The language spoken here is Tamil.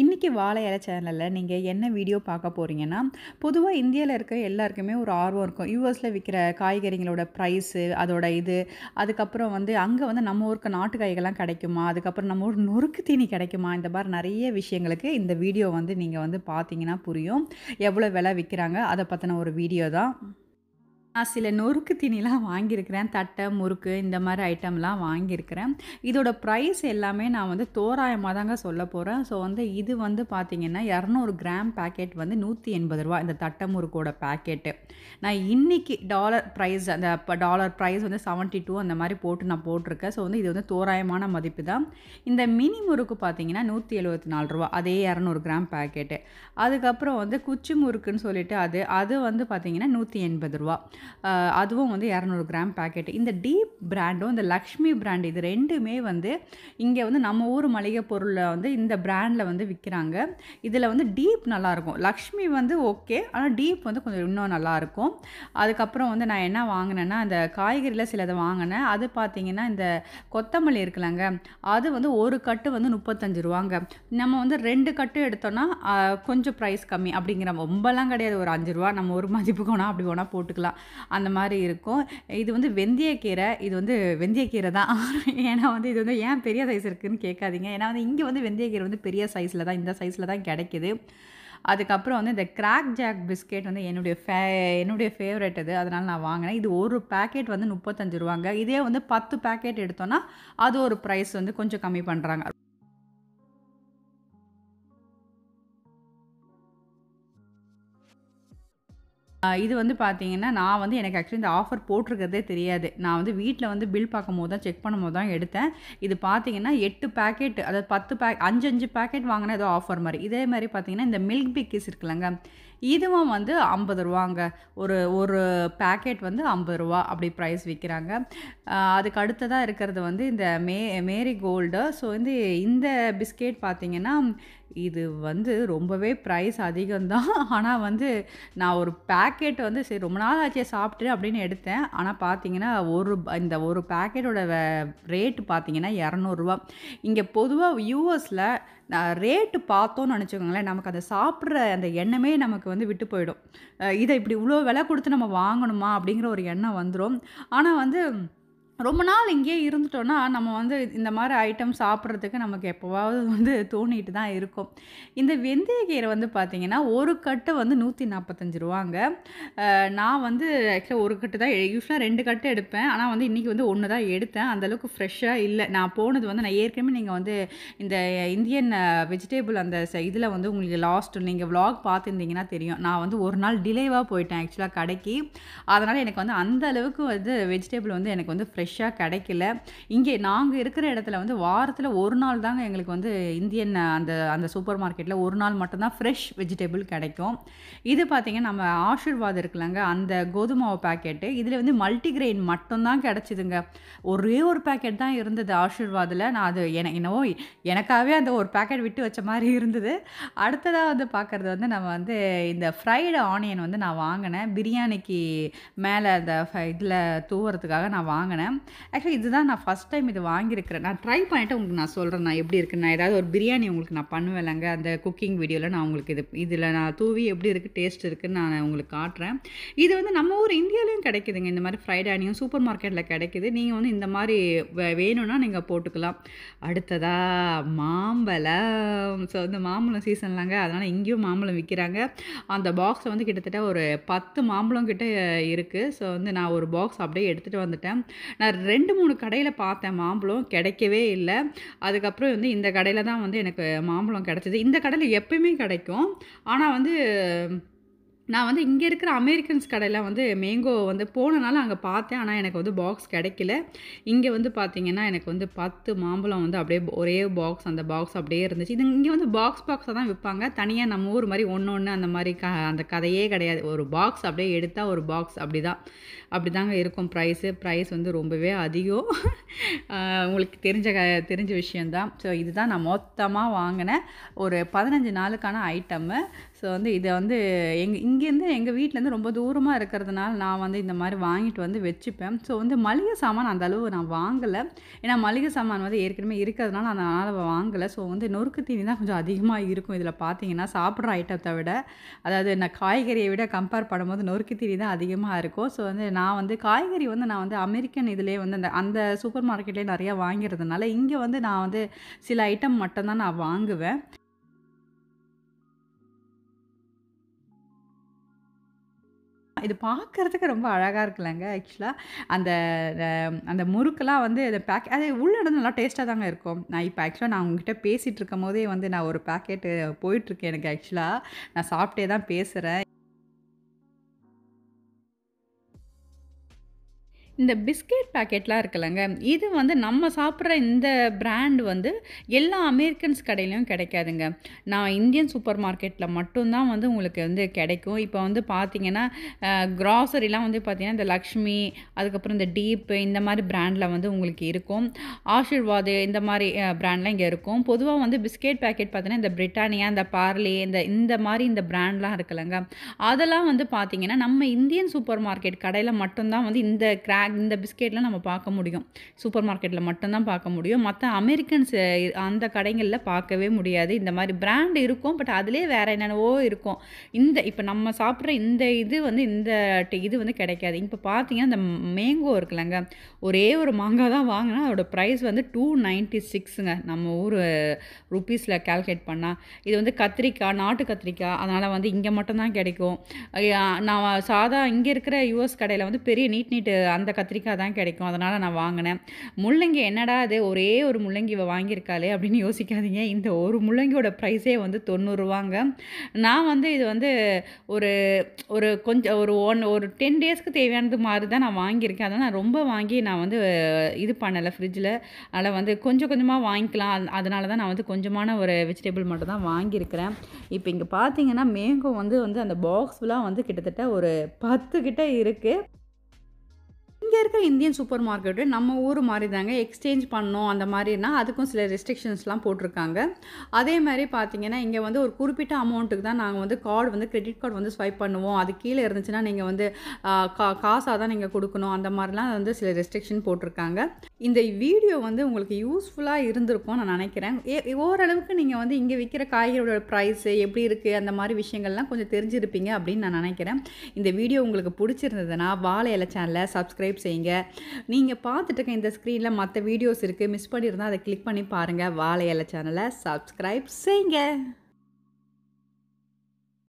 இன்றைக்கி வாழை இலை சேனலில் நீங்கள் என்ன வீடியோ பார்க்க போகிறீங்கன்னா பொதுவாக இந்தியாவில் இருக்க எல்லாருக்குமே ஒரு ஆர்வம் இருக்கும் யூஎஸில் விற்கிற காய்கறிகளோட ப்ரைஸு அதோட இது அதுக்கப்புறம் வந்து அங்கே வந்து நம்ம ஊருக்கு நாட்டு காய்கள்லாம் கிடைக்குமா அதுக்கப்புறம் நம்ம ஊர் நொறுக்கு தீனி கிடைக்குமா இந்த மாதிரி நிறைய விஷயங்களுக்கு இந்த வீடியோ வந்து நீங்கள் வந்து பார்த்தீங்கன்னா புரியும் எவ்வளோ விலை விற்கிறாங்க அதை பற்றின ஒரு வீடியோ தான் நான் சில நொறுக்கு தீனிலாம் வாங்கியிருக்கிறேன் தட்டை முறுக்கு இந்த மாதிரி ஐட்டம்லாம் வாங்கியிருக்கிறேன் இதோட ப்ரைஸ் எல்லாமே நான் வந்து தோராயமாக தாங்க சொல்ல போகிறேன் ஸோ வந்து இது வந்து பார்த்திங்கன்னா இரநூறு கிராம் பேக்கெட் வந்து நூற்றி எண்பது ரூபா இந்த தட்டை முறுக்கோட பேக்கெட்டு நான் இன்றைக்கி டாலர் ப்ரைஸ் அந்த டாலர் ப்ரைஸ் வந்து செவன்ட்டி டூ அந்த மாதிரி போட்டு நான் போட்டிருக்கேன் ஸோ வந்து இது வந்து தோராயமான மதிப்பு தான் இந்த மினி முறுக்கு பார்த்திங்கன்னா நூற்றி எழுபத்தி நாலு ரூபா அதே இரநூறு கிராம் பேக்கெட்டு அதுக்கப்புறம் வந்து குச்சி முறுக்குன்னு சொல்லிட்டு அது அது வந்து பார்த்திங்கன்னா நூற்றி எண்பது ரூபா அதுவும் வந்து இரநூறு கிராம் பேக்கெட் இந்த டீப் பிராண்டும் இந்த லக்ஷ்மி பிராண்ட் இது ரெண்டுமே வந்து இங்கே வந்து நம்ம ஊர் மளிகை பொருளில் வந்து இந்த பிராண்டில் வந்து விற்கிறாங்க இதில் வந்து டீப் நல்லாயிருக்கும் லக்ஷ்மி வந்து ஓகே ஆனால் டீப் வந்து கொஞ்சம் இன்னும் நல்லாயிருக்கும் அதுக்கப்புறம் வந்து நான் என்ன வாங்கினேன்னா அந்த காய்கறியில் சிலதை வாங்கினேன் அது பார்த்திங்கன்னா இந்த கொத்தமல்லி இருக்குல்லங்க அது வந்து ஒரு கட்டு வந்து முப்பத்தஞ்சு ரூபாங்க நம்ம வந்து ரெண்டு கட்டு எடுத்தோன்னா கொஞ்சம் ப்ரைஸ் கம்மி அப்படிங்கிற ரொம்பலாம் கிடையாது ஒரு அஞ்சு ரூபா நம்ம ஒரு மதிப்புக்கு வேணால் அப்படி வேணால் போட்டுக்கலாம் அந்த மாதிரி இருக்கும் இது வந்து வெந்தயக்கீரை இது வந்து வெந்தயக்கீரை தான் ஏன்னா வந்து இது வந்து ஏன் பெரிய சைஸ் இருக்குதுன்னு கேட்காதீங்க ஏன்னா வந்து இங்கே வந்து வெந்தயக்கீரை வந்து பெரிய சைஸில் தான் இந்த சைஸில் தான் கிடைக்கிது அதுக்கப்புறம் வந்து இந்த கிராக் ஜாக் பிஸ்கெட் வந்து என்னுடைய ஃபே என்னுடைய ஃபேவரெட் இது அதனால் நான் வாங்கினேன் இது ஒரு பேக்கெட் வந்து முப்பத்தஞ்சு ரூபாங்க இதே வந்து பத்து பேக்கெட் எடுத்தோன்னா அது ஒரு ப்ரைஸ் வந்து கொஞ்சம் கம்மி பண்ணுறாங்க இது வந்து பார்த்தீங்கன்னா நான் வந்து எனக்கு ஆக்சுவலி இந்த ஆஃபர் போட்டிருக்கிறதே தெரியாது நான் வந்து வீட்டில் வந்து பில் பார்க்கும் போது தான் செக் பண்ணும் போது தான் எடுத்தேன் இது பார்த்தீங்கன்னா எட்டு பேக்கெட் அதாவது பத்து பே அஞ்சு அஞ்சு பேக்கெட் வாங்கினா ஏதோ ஆஃபர் மாதிரி இதே மாதிரி பார்த்தீங்கன்னா இந்த மில்க் பிக்கிஸ் இருக்குல்லங்க இதுவும் வந்து ஐம்பது ரூபாங்க ஒரு ஒரு பேக்கெட் வந்து ஐம்பது ரூபா அப்படி ப்ரைஸ் விற்கிறாங்க அதுக்கு அடுத்ததாக இருக்கிறது வந்து இந்த மே மேரி கோல்டு ஸோ வந்து இந்த பிஸ்கெட் பார்த்திங்கன்னா இது வந்து ரொம்பவே ப்ரைஸ் அதிகம்தான் ஆனால் வந்து நான் ஒரு பேக்கெட் வந்து சரி ரொம்ப நாள் ஆச்சு சாப்பிட்டு அப்படின்னு எடுத்தேன் ஆனால் பார்த்தீங்கன்னா ஒரு இந்த ஒரு பேக்கெட்டோட ரேட்டு பார்த்தீங்கன்னா இரநூறுவா இங்கே பொதுவாக யூஎஸில் ரேட்டு பார்த்தோன்னு நினச்சிக்கோங்களேன் நமக்கு அதை சாப்பிட்ற அந்த எண்ணமே நமக்கு வந்து விட்டு போயிடும் இதை இப்படி இவ்வளோ விலை கொடுத்து நம்ம வாங்கணுமா அப்படிங்கிற ஒரு எண்ணம் வந்துடும் ஆனால் வந்து ரொம்ப நாள் இங்கேயே இருந்துட்டோன்னா நம்ம வந்து இந்த மாதிரி ஐட்டம் சாப்பிட்றதுக்கு நமக்கு எப்போவாவது வந்து தோணிட்டு தான் இருக்கும் இந்த வெந்தய கீரை வந்து பார்த்திங்கன்னா ஒரு கட்டு வந்து நூற்றி நாற்பத்தஞ்சு ரூபாங்க நான் வந்து ஆக்சுவலாக ஒரு கட்டு தான் யூஸ்வலாக ரெண்டு கட்டு எடுப்பேன் ஆனால் வந்து இன்றைக்கி வந்து ஒன்று தான் எடுத்தேன் அந்தளவுக்கு ஃப்ரெஷ்ஷாக இல்லை நான் போனது வந்து நான் ஏற்கனவே நீங்கள் வந்து இந்த இந்தியன் வெஜிடேபிள் அந்த இதில் வந்து உங்களுக்கு லாஸ்ட்டு நீங்கள் விலாக் பார்த்துருந்தீங்கன்னா தெரியும் நான் வந்து ஒரு நாள் டிலேவாக போயிட்டேன் ஆக்சுவலாக கடைக்கு அதனால் எனக்கு வந்து அந்த அளவுக்கு வந்து வெஜிடேபிள் வந்து எனக்கு வந்து ஃப்ரெஷ் ஃப்ரெஷ்ஷாக கிடைக்கல இங்கே நாங்கள் இருக்கிற இடத்துல வந்து வாரத்தில் ஒரு நாள் தாங்க எங்களுக்கு வந்து இந்தியன் அந்த அந்த சூப்பர் மார்க்கெட்டில் ஒரு நாள் மட்டும்தான் ஃப்ரெஷ் வெஜிடபிள் கிடைக்கும் இது பார்த்திங்கன்னா நம்ம ஆஷிர்வாத் இருக்குல்லங்க அந்த கோதுமாவு பேக்கெட்டு இதில் வந்து மல்டிகிரெயின் மட்டும்தான் கிடச்சிதுங்க ஒரே ஒரு பேக்கெட் தான் இருந்தது ஆஷிர்வாதில் நான் அது என என்னவோ எனக்காகவே அந்த ஒரு பேக்கெட் விட்டு வச்ச மாதிரி இருந்தது அடுத்ததாக வந்து பார்க்குறது வந்து நம்ம வந்து இந்த ஃப்ரைடு ஆனியன் வந்து நான் வாங்கினேன் பிரியாணிக்கு மேலே அந்த இதில் தூவுறதுக்காக நான் வாங்கினேன் ஆக்சுவலி இதுதான் நான் ஃபஸ்ட் டைம் இது வாங்கியிருக்கிறேன் நான் ட்ரை பண்ணிவிட்டு உங்களுக்கு நான் சொல்கிறேன் நான் எப்படி இருக்குது நான் ஏதாவது ஒரு பிரியாணி உங்களுக்கு நான் பண்ணுவேன்லங்க அந்த குக்கிங் வீடியோவில் நான் உங்களுக்கு இது இதில் நான் தூவி எப்படி இருக்குது டேஸ்ட் இருக்குதுன்னு நான் உங்களுக்கு காட்டுறேன் இது வந்து நம்ம ஊர் இந்தியாவிலையும் கிடைக்குதுங்க இந்த மாதிரி ஃப்ரைட் ஆனியும் சூப்பர் மார்க்கெட்டில் கிடைக்குது நீங்கள் வந்து இந்த மாதிரி வேணும்னா நீங்கள் போட்டுக்கலாம் அடுத்ததாக மாம்பழம் ஸோ இந்த மாம்பழம் சீசன்லாங்க அதனால் இங்கேயும் மாம்பழம் விற்கிறாங்க அந்த பாக்ஸில் வந்து கிட்டத்தட்ட ஒரு பத்து மாம்பழம் கிட்டே இருக்குது ஸோ வந்து நான் ஒரு பாக்ஸ் அப்படியே எடுத்துகிட்டு வந்துட்டேன் நான் நான் ரெண்டு மூணு கடையில் பார்த்தேன் மாம்பழம் கிடைக்கவே இல்லை அதுக்கப்புறம் வந்து இந்த கடையில் தான் வந்து எனக்கு மாம்பழம் கிடச்சிது இந்த கடையில் எப்பயுமே கிடைக்கும் ஆனால் வந்து நான் வந்து இங்கே இருக்கிற அமெரிக்கன்ஸ் கடையில் வந்து மேங்கோ வந்து போனனால அங்கே பார்த்தேன் ஆனால் எனக்கு வந்து பாக்ஸ் கிடைக்கல இங்கே வந்து பார்த்திங்கன்னா எனக்கு வந்து பத்து மாம்பழம் வந்து அப்படியே ஒரே பாக்ஸ் அந்த பாக்ஸ் அப்படியே இருந்துச்சு இது இங்கே வந்து பாக்ஸ் பாக்ஸாக தான் விற்பாங்க தனியாக நம்ம ஊர் மாதிரி ஒன்று ஒன்று அந்த மாதிரி க அந்த கதையே கிடையாது ஒரு பாக்ஸ் அப்படியே எடுத்தால் ஒரு பாக்ஸ் அப்படி தான் அப்படி தாங்க இருக்கும் ப்ரைஸு ப்ரைஸ் வந்து ரொம்பவே அதிகம் உங்களுக்கு தெரிஞ்ச க தெரிஞ்ச விஷயந்தான் ஸோ இதுதான் நான் மொத்தமாக வாங்கினேன் ஒரு பதினஞ்சு நாளுக்கான ஐட்டம் ஸோ வந்து இதை வந்து எங்கள் இங்கேருந்து எங்கள் வீட்டிலேருந்து ரொம்ப தூரமாக இருக்கிறதுனால நான் வந்து இந்த மாதிரி வாங்கிட்டு வந்து வச்சுப்பேன் ஸோ வந்து மளிகை சாமான் அந்த அளவு நான் வாங்கலை ஏன்னா மளிகை சாமான் வந்து ஏற்கனவே இருக்கிறதுனால அதனால் வாங்கலை ஸோ வந்து நொறுக்கு தீனி தான் கொஞ்சம் அதிகமாக இருக்கும் இதில் பார்த்தீங்கன்னா சாப்பிட்ற ஐட்டத்தை விட அதாவது நான் காய்கறியை விட கம்பேர் பண்ணும்போது நொறுக்கு தீனி தான் அதிகமாக இருக்கும் ஸோ வந்து நான் வந்து காய்கறி வந்து நான் வந்து அமெரிக்கன் இதிலே வந்து அந்த அந்த சூப்பர் மார்க்கெட்லேயே நிறையா வாங்கிறதுனால இங்கே வந்து நான் வந்து சில ஐட்டம் மட்டும்தான் நான் வாங்குவேன் இது பார்க்குறதுக்கு ரொம்ப அழகாக இருக்குல்லங்க ஆக்சுவலாக அந்த அந்த முறுக்கெல்லாம் வந்து அந்த பேக் அது இடம் நல்லா டேஸ்ட்டாக தாங்க இருக்கும் நான் இப்போ ஆக்சுவலாக நான் உங்ககிட்ட பேசிகிட்டு இருக்கும் போதே வந்து நான் ஒரு பேக்கெட்டு போயிட்டுருக்கேன் எனக்கு ஆக்சுவலாக நான் சாப்பிட்டே தான் பேசுகிறேன் இந்த பிஸ்கெட் பேக்கெட்லாம் இருக்குல்லங்க இது வந்து நம்ம சாப்பிட்ற இந்த பிராண்ட் வந்து எல்லா அமெரிக்கன்ஸ் கடையிலையும் கிடைக்காதுங்க நான் இந்தியன் சூப்பர் மார்க்கெட்டில் மட்டும்தான் வந்து உங்களுக்கு வந்து கிடைக்கும் இப்போ வந்து பார்த்தீங்கன்னா க்ராசரிலாம் வந்து பார்த்திங்கன்னா இந்த லக்ஷ்மி அதுக்கப்புறம் இந்த டீப்பு இந்த மாதிரி பிராண்டில் வந்து உங்களுக்கு இருக்கும் ஆஷிர்வாது இந்த மாதிரி பிராண்ட்லாம் இங்கே இருக்கும் பொதுவாக வந்து பிஸ்கெட் பேக்கெட் பார்த்தீங்கன்னா இந்த பிரிட்டானியா இந்த பார்லி இந்த இந்த மாதிரி இந்த பிராண்ட்லாம் இருக்குல்லங்க அதெல்லாம் வந்து பார்த்திங்கன்னா நம்ம இந்தியன் சூப்பர் மார்க்கெட் கடையில் மட்டும்தான் வந்து இந்த கிராக் ஸ்நாக் இந்த பிஸ்கெட்லாம் நம்ம பார்க்க முடியும் சூப்பர் மார்க்கெட்டில் மட்டும்தான் பார்க்க முடியும் மற்ற அமெரிக்கன்ஸ் அந்த கடைகளில் பார்க்கவே முடியாது இந்த மாதிரி பிராண்ட் இருக்கும் பட் அதிலே வேறு என்னென்னவோ இருக்கும் இந்த இப்போ நம்ம சாப்பிட்ற இந்த இது வந்து இந்த இது வந்து கிடைக்காது இப்போ பார்த்தீங்கன்னா இந்த மேங்கோ இருக்குல்லங்க ஒரே ஒரு மாங்காய் தான் வாங்கினா அதோட ப்ரைஸ் வந்து டூ நைன்ட்டி சிக்ஸுங்க நம்ம ஊர் ருப்பீஸில் கால்குலேட் பண்ணால் இது வந்து கத்திரிக்காய் நாட்டு கத்திரிக்காய் அதனால் வந்து இங்கே மட்டும்தான் கிடைக்கும் நான் சாதா இங்கே இருக்கிற யூஎஸ் கடையில் வந்து பெரிய நீட் நீட்டு அந்த கத்திரிக்காய் தான் கிடைக்கும் அதனால் நான் வாங்கினேன் முள்ளங்கி என்னடா அது ஒரே ஒரு முள்ளங்கி வாங்கியிருக்காளே அப்படின்னு யோசிக்காதீங்க இந்த ஒரு முள்ளங்கியோட ப்ரைஸே வந்து தொண்ணூறுவாங்க நான் வந்து இது வந்து ஒரு ஒரு கொஞ்சம் ஒரு ஒன் ஒரு டென் டேஸ்க்கு தேவையானது மாதிரி தான் நான் வாங்கியிருக்கேன் அதனால் நான் ரொம்ப வாங்கி நான் வந்து இது பண்ணலை ஃப்ரிட்ஜில் அதில் வந்து கொஞ்சம் கொஞ்சமாக வாங்கிக்கலாம் அதனால தான் நான் வந்து கொஞ்சமான ஒரு வெஜிடபிள் மட்டும் தான் வாங்கியிருக்கிறேன் இப்போ இங்கே பார்த்தீங்கன்னா மேங்கோ வந்து வந்து அந்த பாக்ஸ்லாம் வந்து கிட்டத்தட்ட ஒரு பத்து கிட்ட இருக்குது இங்கே இருக்கிற இந்தியன் சூப்பர் மார்க்கெட்டு நம்ம ஊர் மாதிரி தாங்க எக்ஸ்சேஞ்ச் பண்ணோம் அந்த மாதிரினா அதுக்கும் சில ரெஸ்ட்ரிக்ஷன்ஸ்லாம் போட்டிருக்காங்க அதே மாதிரி பார்த்தீங்கன்னா இங்கே வந்து ஒரு குறிப்பிட்ட அமௌண்ட்டுக்கு தான் நாங்கள் வந்து கார்டு வந்து கிரெடிட் கார்டு வந்து ஸ்வைப் பண்ணுவோம் அது கீழே இருந்துச்சுன்னா நீங்கள் வந்து கா காசாக தான் நீங்கள் கொடுக்கணும் அந்த மாதிரிலாம் வந்து சில ரெஸ்ட்ரிக்ஷன் போட்டிருக்காங்க இந்த வீடியோ வந்து உங்களுக்கு யூஸ்ஃபுல்லாக இருந்திருக்கும் நான் நினைக்கிறேன் ஓரளவுக்கு நீங்கள் வந்து இங்கே விற்கிற காய்கறியோட ப்ரைஸு எப்படி இருக்குது அந்த மாதிரி விஷயங்கள்லாம் கொஞ்சம் தெரிஞ்சிருப்பீங்க அப்படின்னு நான் நினைக்கிறேன் இந்த வீடியோ உங்களுக்கு பிடிச்சிருந்ததுன்னா வாழை இலை சேனலை சப்ஸ்கிரைப் சப்ஸ்கிரைப் செய்யுங்க நீங்கள் பார்த்துட்டு இந்த ஸ்க்ரீனில் மற்ற வீடியோஸ் இருக்குது மிஸ் பண்ணியிருந்தால் அதை கிளிக் பண்ணி பாருங்கள் வாழையலை சேனலை சப்ஸ்கிரைப் செய்யுங்க